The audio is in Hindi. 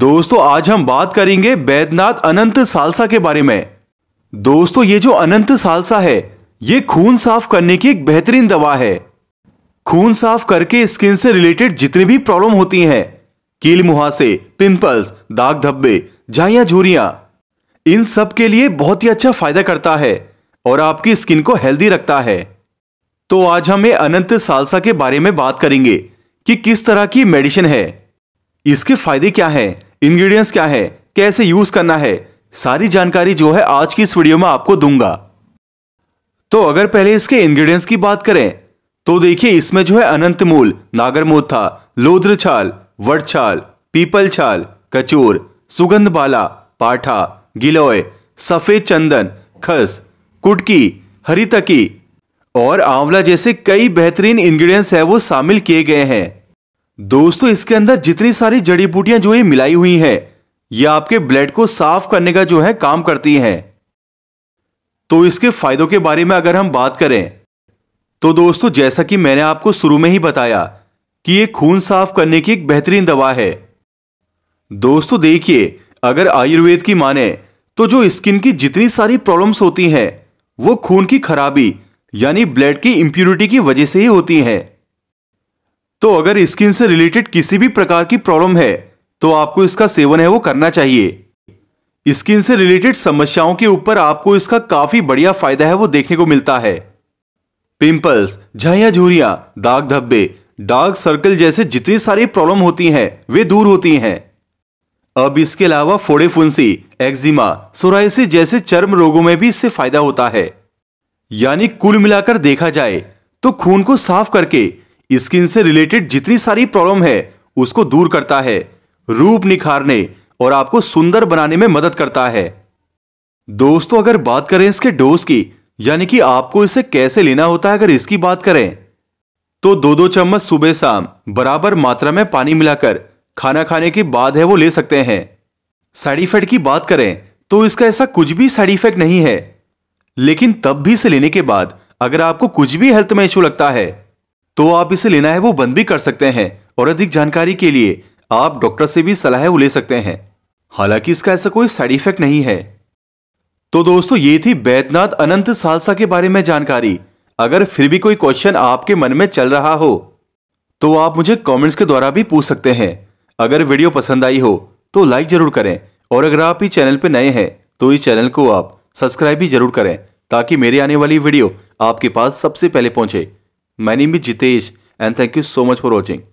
दोस्तों आज हम बात करेंगे बैद्यनाथ अनंत सालसा के बारे में दोस्तों ये जो अनंत सालसा है ये खून साफ करने की एक बेहतरीन दवा है खून साफ करके स्किन से रिलेटेड जितनी भी प्रॉब्लम होती हैं कील मुहासे पिंपल्स दाग धब्बे झाइया झूरियां इन सब के लिए बहुत ही अच्छा फायदा करता है और आपकी स्किन को हेल्दी रखता है तो आज हम ये अनंत सालसा के बारे में बात करेंगे कि किस तरह की मेडिसिन है इसके फायदे क्या हैं इंग्रेडिएंट्स क्या है कैसे यूज करना है सारी जानकारी जो है आज की इस वीडियो में आपको दूंगा तो अगर पहले इसके इंग्रेडिएंट्स की बात करें तो देखिए इसमें जो है अनंत मूल नागरमोथा लोद्र छाल वट छाल पीपल छाल कचूर सुगंध बाला पाठा गिलोय सफेद चंदन खस कुटकी हरी तकी और आंवला जैसे कई बेहतरीन इंग्रेडिएंट्स है वो शामिल किए गए हैं दोस्तों इसके अंदर जितनी सारी जड़ी बूटियां जो ये मिलाई हुई हैं ये आपके ब्लड को साफ करने का जो है काम करती हैं तो इसके फायदों के बारे में अगर हम बात करें तो दोस्तों जैसा कि मैंने आपको शुरू में ही बताया कि ये खून साफ करने की एक बेहतरीन दवा है दोस्तों देखिए अगर आयुर्वेद की माने तो जो स्किन की जितनी सारी प्रॉब्लम्स होती हैं वो खून की खराबी यानी ब्लड की इंप्यूरिटी की वजह से ही होती हैं तो अगर स्किन से रिलेटेड किसी भी प्रकार की प्रॉब्लम है तो आपको इसका सेवन है वो करना चाहिए स्किन से रिलेटेड समस्याओं के ऊपर आपको इसका काफी बढ़िया फायदा है वो देखने को मिलता है पिंपल्स झाइया झूरिया दाग धब्बे डार्क सर्कल जैसे जितनी सारी प्रॉब्लम होती हैं वे दूर होती हैं अब इसके अलावा फोड़े फुंसी एक्जिमा सोराइसिस जैसे चर्म रोगों में भी इससे फायदा होता है यानी कुल मिलाकर देखा जाए तो खून को साफ करके स्किन से रिलेटेड जितनी सारी प्रॉब्लम है उसको दूर करता है रूप निखारने और आपको सुंदर बनाने में मदद करता है दोस्तों अगर बात करें इसके डोज की यानी कि आपको इसे कैसे लेना होता है अगर इसकी बात करें तो दो दो चम्मच सुबह शाम बराबर मात्रा में पानी मिलाकर खाना खाने के बाद है वो ले सकते हैं साइड इफेक्ट की बात करें तो इसका ऐसा कुछ भी साइड इफेक्ट नहीं है लेकिन तब भी इसे लेने के बाद अगर आपको कुछ भी हेल्थ में इश्यू लगता है तो आप इसे लेना है वो बंद भी कर सकते हैं और अधिक जानकारी के लिए आप डॉक्टर से भी सलाह ले सकते हैं हालांकि इसका ऐसा कोई साइड इफेक्ट नहीं है तो दोस्तों ये थी बैद्यनाथ अनंत सालसा के बारे में जानकारी अगर फिर भी कोई क्वेश्चन आपके मन में चल रहा हो तो आप मुझे कमेंट्स के द्वारा भी पूछ सकते हैं अगर वीडियो पसंद आई हो तो लाइक जरूर करें और अगर आप इस चैनल पर नए हैं तो इस चैनल को आप सब्सक्राइब भी जरूर करें ताकि मेरी आने वाली वीडियो आपके पास सबसे पहले पहुंचे My name is Jitesh and thank you so much for watching.